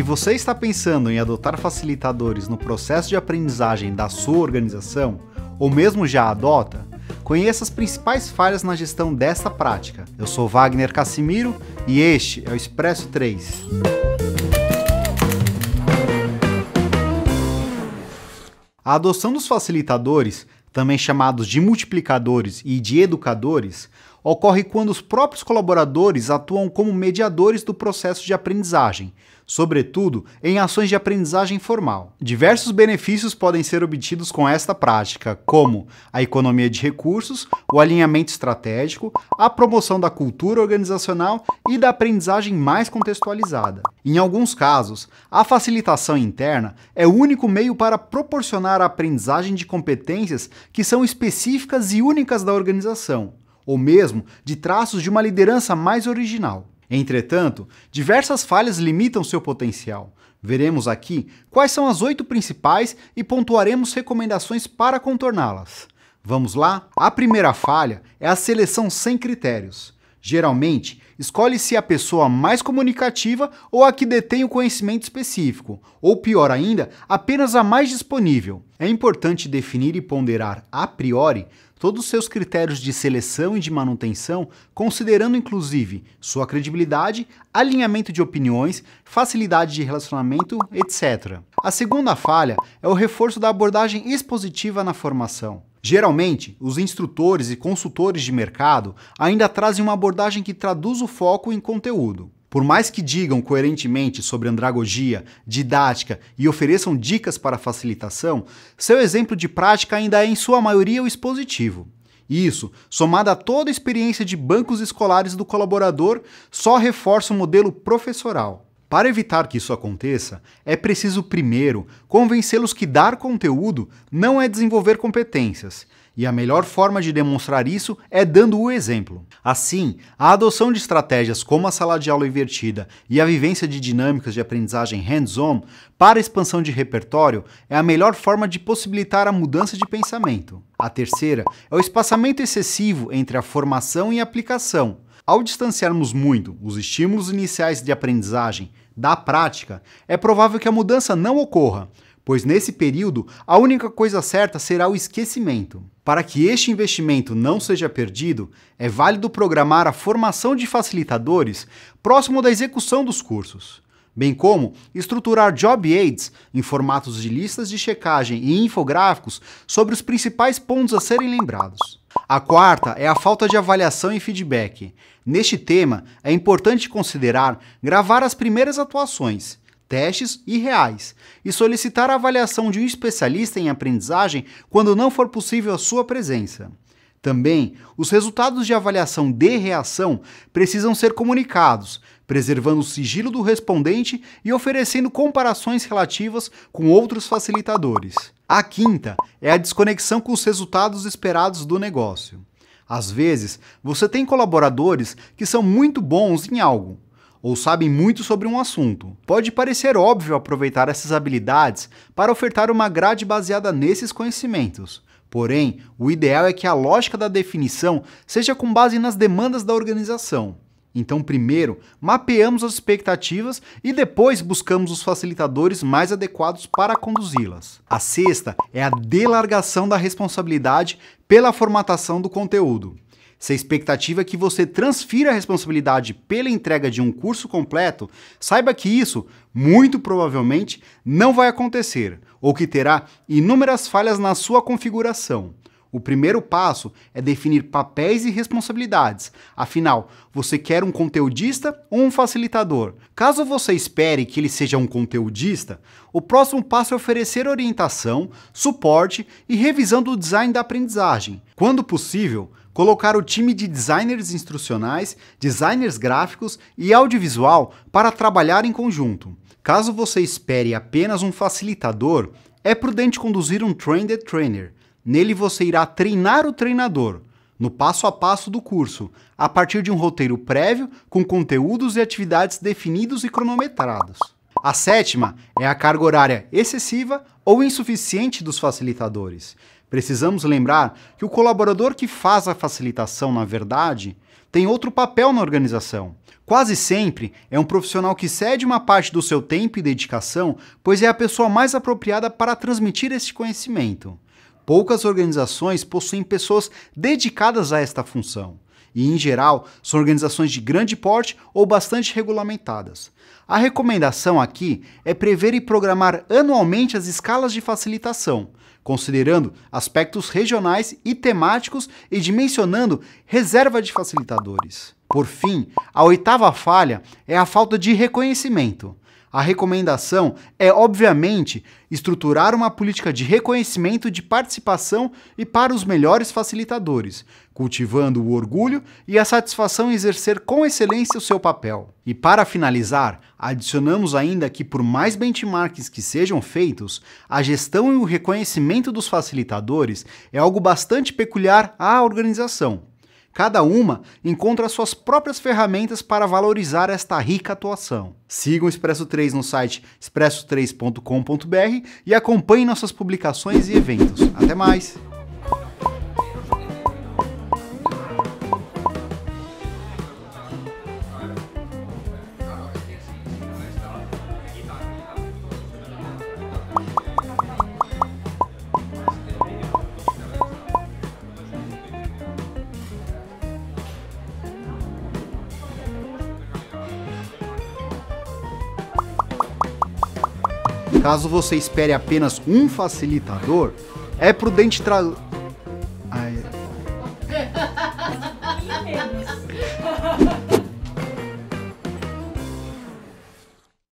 Se você está pensando em adotar facilitadores no processo de aprendizagem da sua organização, ou mesmo já adota, conheça as principais falhas na gestão desta prática. Eu sou Wagner Cassimiro e este é o Expresso 3. A adoção dos facilitadores, também chamados de multiplicadores e de educadores, ocorre quando os próprios colaboradores atuam como mediadores do processo de aprendizagem, sobretudo em ações de aprendizagem formal. Diversos benefícios podem ser obtidos com esta prática, como a economia de recursos, o alinhamento estratégico, a promoção da cultura organizacional e da aprendizagem mais contextualizada. Em alguns casos, a facilitação interna é o único meio para proporcionar a aprendizagem de competências que são específicas e únicas da organização ou mesmo de traços de uma liderança mais original. Entretanto, diversas falhas limitam seu potencial. Veremos aqui quais são as oito principais e pontuaremos recomendações para contorná-las. Vamos lá? A primeira falha é a seleção sem critérios. Geralmente, escolhe-se é a pessoa mais comunicativa ou a que detém o conhecimento específico, ou pior ainda, apenas a mais disponível. É importante definir e ponderar a priori todos os seus critérios de seleção e de manutenção, considerando inclusive sua credibilidade, alinhamento de opiniões, facilidade de relacionamento, etc. A segunda falha é o reforço da abordagem expositiva na formação. Geralmente, os instrutores e consultores de mercado ainda trazem uma abordagem que traduz o foco em conteúdo. Por mais que digam coerentemente sobre andragogia, didática e ofereçam dicas para facilitação, seu exemplo de prática ainda é, em sua maioria, o expositivo. Isso, somado a toda a experiência de bancos escolares do colaborador, só reforça o modelo professoral. Para evitar que isso aconteça, é preciso primeiro convencê-los que dar conteúdo não é desenvolver competências, e a melhor forma de demonstrar isso é dando o exemplo. Assim, a adoção de estratégias como a sala de aula invertida e a vivência de dinâmicas de aprendizagem hands-on para expansão de repertório é a melhor forma de possibilitar a mudança de pensamento. A terceira é o espaçamento excessivo entre a formação e a aplicação. Ao distanciarmos muito os estímulos iniciais de aprendizagem da prática, é provável que a mudança não ocorra, pois nesse período a única coisa certa será o esquecimento. Para que este investimento não seja perdido, é válido programar a formação de facilitadores próximo da execução dos cursos bem como estruturar job aids em formatos de listas de checagem e infográficos sobre os principais pontos a serem lembrados. A quarta é a falta de avaliação e feedback. Neste tema, é importante considerar gravar as primeiras atuações, testes e reais, e solicitar a avaliação de um especialista em aprendizagem quando não for possível a sua presença. Também, os resultados de avaliação de reação precisam ser comunicados, preservando o sigilo do respondente e oferecendo comparações relativas com outros facilitadores. A quinta é a desconexão com os resultados esperados do negócio. Às vezes, você tem colaboradores que são muito bons em algo, ou sabem muito sobre um assunto. Pode parecer óbvio aproveitar essas habilidades para ofertar uma grade baseada nesses conhecimentos, Porém, o ideal é que a lógica da definição seja com base nas demandas da organização. Então, primeiro, mapeamos as expectativas e depois buscamos os facilitadores mais adequados para conduzi-las. A sexta é a delargação da responsabilidade pela formatação do conteúdo. Se a expectativa é que você transfira a responsabilidade pela entrega de um curso completo, saiba que isso, muito provavelmente, não vai acontecer, ou que terá inúmeras falhas na sua configuração. O primeiro passo é definir papéis e responsabilidades. Afinal, você quer um conteudista ou um facilitador? Caso você espere que ele seja um conteudista, o próximo passo é oferecer orientação, suporte e revisão do design da aprendizagem. Quando possível, colocar o time de designers instrucionais, designers gráficos e audiovisual para trabalhar em conjunto. Caso você espere apenas um facilitador, é prudente conduzir um Train the Trainer. Nele você irá treinar o treinador no passo a passo do curso, a partir de um roteiro prévio com conteúdos e atividades definidos e cronometrados. A sétima é a carga horária excessiva ou insuficiente dos facilitadores. Precisamos lembrar que o colaborador que faz a facilitação, na verdade, tem outro papel na organização. Quase sempre é um profissional que cede uma parte do seu tempo e dedicação, pois é a pessoa mais apropriada para transmitir este conhecimento. Poucas organizações possuem pessoas dedicadas a esta função e, em geral, são organizações de grande porte ou bastante regulamentadas. A recomendação aqui é prever e programar anualmente as escalas de facilitação, considerando aspectos regionais e temáticos e dimensionando reserva de facilitadores. Por fim, a oitava falha é a falta de reconhecimento. A recomendação é, obviamente, estruturar uma política de reconhecimento de participação e para os melhores facilitadores, cultivando o orgulho e a satisfação em exercer com excelência o seu papel. E para finalizar, adicionamos ainda que, por mais benchmarks que sejam feitos, a gestão e o reconhecimento dos facilitadores é algo bastante peculiar à organização. Cada uma encontra suas próprias ferramentas para valorizar esta rica atuação. Siga o Expresso 3 no site expresso3.com.br e acompanhe nossas publicações e eventos. Até mais! Caso você espere apenas um facilitador, é prudente tra